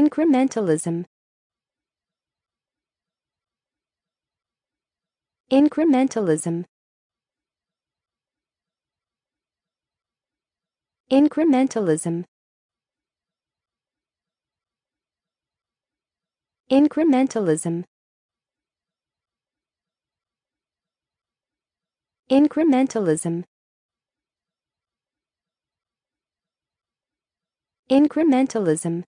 Incrementalism Incrementalism Incrementalism Incrementalism Incrementalism Incrementalism